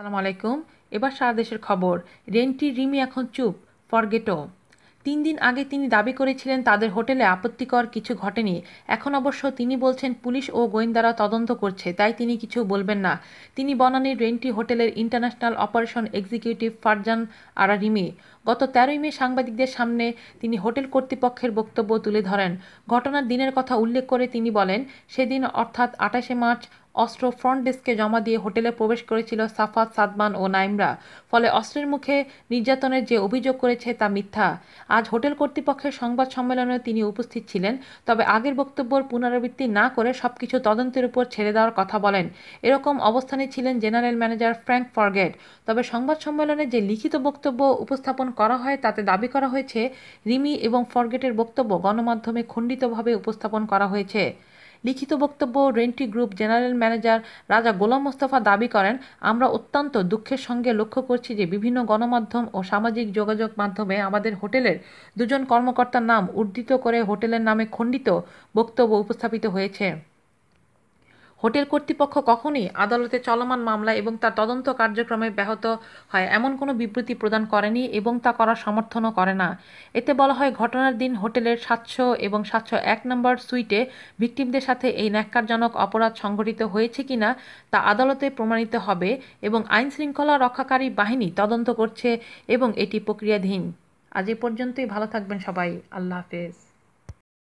সালাম আলাইকুম এবার সারা দেশের খবর রেন্টি রিমি এখন চুপ ফরগেটো তিন দিন আগে তিনি দাবি করেছিলেন তাদের হোটেলে আপত্তিকর কিছু ঘটেনি এখন অবশ্য তিনি বলছেন পুলিশ ও গোয়েন্দারা তদন্ত করছে তাই তিনি কিছু বলবেন না তিনি বনানীর রেন্টি হোটেলের international operation executive Farzan Ara Rimi গত তেরোই মে সাংবাদিকদের সামনে তিনি হোটেল কর্তৃপক্ষের বক্তব্য তুলে ধরেন ঘটনার দিনের কথা উল্লেখ করে তিনি বলেন সেদিন অর্থাৎ আঠাশে মার্চ অস্ত্র ফ্রন্ট ডেস্কে জমা দিয়ে হোটেলে প্রবেশ করেছিল সাফাত সাদমান ও নাইমরা ফলে অস্ত্রের মুখে নির্যাতনের যে অভিযোগ করেছে তা মিথ্যা আজ হোটেল কর্তৃপক্ষের সংবাদ সম্মেলনে তিনি উপস্থিত ছিলেন তবে আগের বক্তব্যর পুনরাবৃত্তি না করে সবকিছু তদন্তের উপর ছেড়ে দেওয়ার কথা বলেন এরকম অবস্থানে ছিলেন জেনারেল ম্যানেজার ফ্র্যাঙ্ক ফরগেট তবে সংবাদ সম্মেলনে যে লিখিত বক্তব্য উপস্থাপন করা হয় তাতে দাবি করা হয়েছে রিমি এবং ফরগেটের বক্তব্য গণমাধ্যমে খণ্ডিতভাবে উপস্থাপন করা হয়েছে লিখিত বক্তব্য রেন্টি গ্রুপ জেনারেল ম্যানেজার রাজা গোলাম মোস্তফা দাবি করেন আমরা অত্যন্ত দুঃখের সঙ্গে লক্ষ্য করছি যে বিভিন্ন গণমাধ্যম ও সামাজিক যোগাযোগ মাধ্যমে আমাদের হোটেলের দুজন কর্মকর্তার নাম উদ্ধৃত করে হোটেলের নামে খণ্ডিত বক্তব্য উপস্থাপিত হয়েছে হোটেল কর্তৃপক্ষ কখনই আদালতে চলমান মামলা এবং তার তদন্ত কার্যক্রমে ব্যাহত হয় এমন কোনো বিবৃতি প্রদান করেনি এবং তা করার সমর্থনও করে না এতে বলা হয় ঘটনার দিন হোটেলের সাতশো এবং সাতশো এক নম্বর সুইটে ভিকটিমদের সাথে এই ন্যাক্কারজনক অপরাধ সংঘটিত হয়েছে কিনা তা আদালতে প্রমাণিত হবে এবং আইন শৃঙ্খলা রক্ষাকারী বাহিনী তদন্ত করছে এবং এটি প্রক্রিয়াধীন আজ এ পর্যন্তই ভালো থাকবেন সবাই আল্লাহ হাফেজ